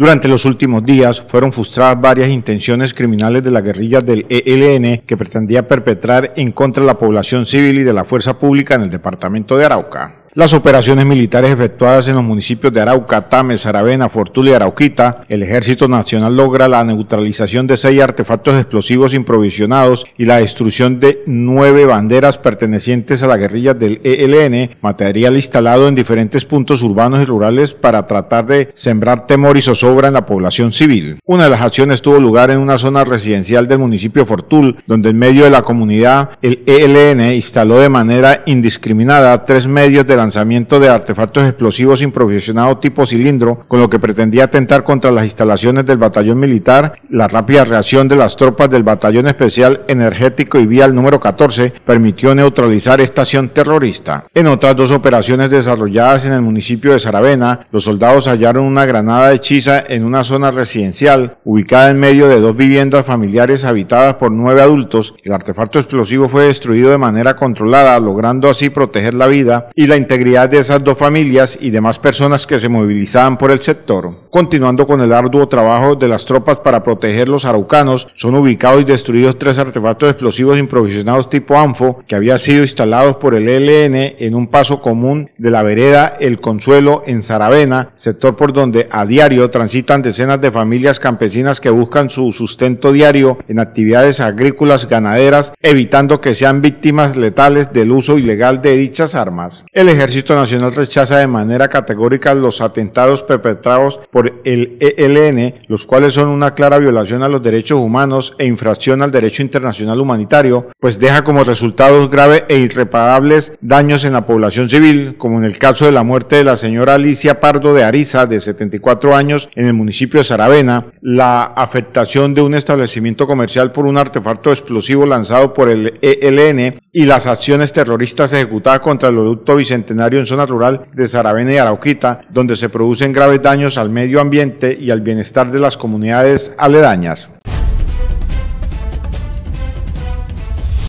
Durante los últimos días fueron frustradas varias intenciones criminales de la guerrilla del ELN que pretendía perpetrar en contra de la población civil y de la fuerza pública en el departamento de Arauca. Las operaciones militares efectuadas en los municipios de Arauca, Tames, Aravena, Fortul y Arauquita, el Ejército Nacional logra la neutralización de seis artefactos explosivos improvisionados y la destrucción de nueve banderas pertenecientes a la guerrilla del ELN, material instalado en diferentes puntos urbanos y rurales para tratar de sembrar temor y zozobra en la población civil. Una de las acciones tuvo lugar en una zona residencial del municipio Fortul, donde en medio de la comunidad el ELN instaló de manera indiscriminada tres medios de lanzamiento de artefactos explosivos improvisados tipo cilindro, con lo que pretendía atentar contra las instalaciones del batallón militar, la rápida reacción de las tropas del batallón especial energético y vial número 14 permitió neutralizar esta acción terrorista. En otras dos operaciones desarrolladas en el municipio de Saravena, los soldados hallaron una granada hechiza en una zona residencial ubicada en medio de dos viviendas familiares habitadas por nueve adultos. El artefacto explosivo fue destruido de manera controlada, logrando así proteger la vida y la integridad de esas dos familias y demás personas que se movilizaban por el sector. Continuando con el arduo trabajo de las tropas para proteger los araucanos, son ubicados y destruidos tres artefactos explosivos improvisados tipo ANFO que había sido instalados por el ELN en un paso común de la vereda El Consuelo en Saravena, sector por donde a diario transitan decenas de familias campesinas que buscan su sustento diario en actividades agrícolas ganaderas, evitando que sean víctimas letales del uso ilegal de dichas armas. El el Ejército Nacional rechaza de manera categórica los atentados perpetrados por el ELN, los cuales son una clara violación a los derechos humanos e infracción al derecho internacional humanitario, pues deja como resultados graves e irreparables daños en la población civil, como en el caso de la muerte de la señora Alicia Pardo de Ariza, de 74 años, en el municipio de Saravena, la afectación de un establecimiento comercial por un artefacto explosivo lanzado por el ELN y las acciones terroristas ejecutadas contra el Producto Bicentenario en zona rural de Saravena y Arauquita, donde se producen graves daños al medio ambiente y al bienestar de las comunidades aledañas.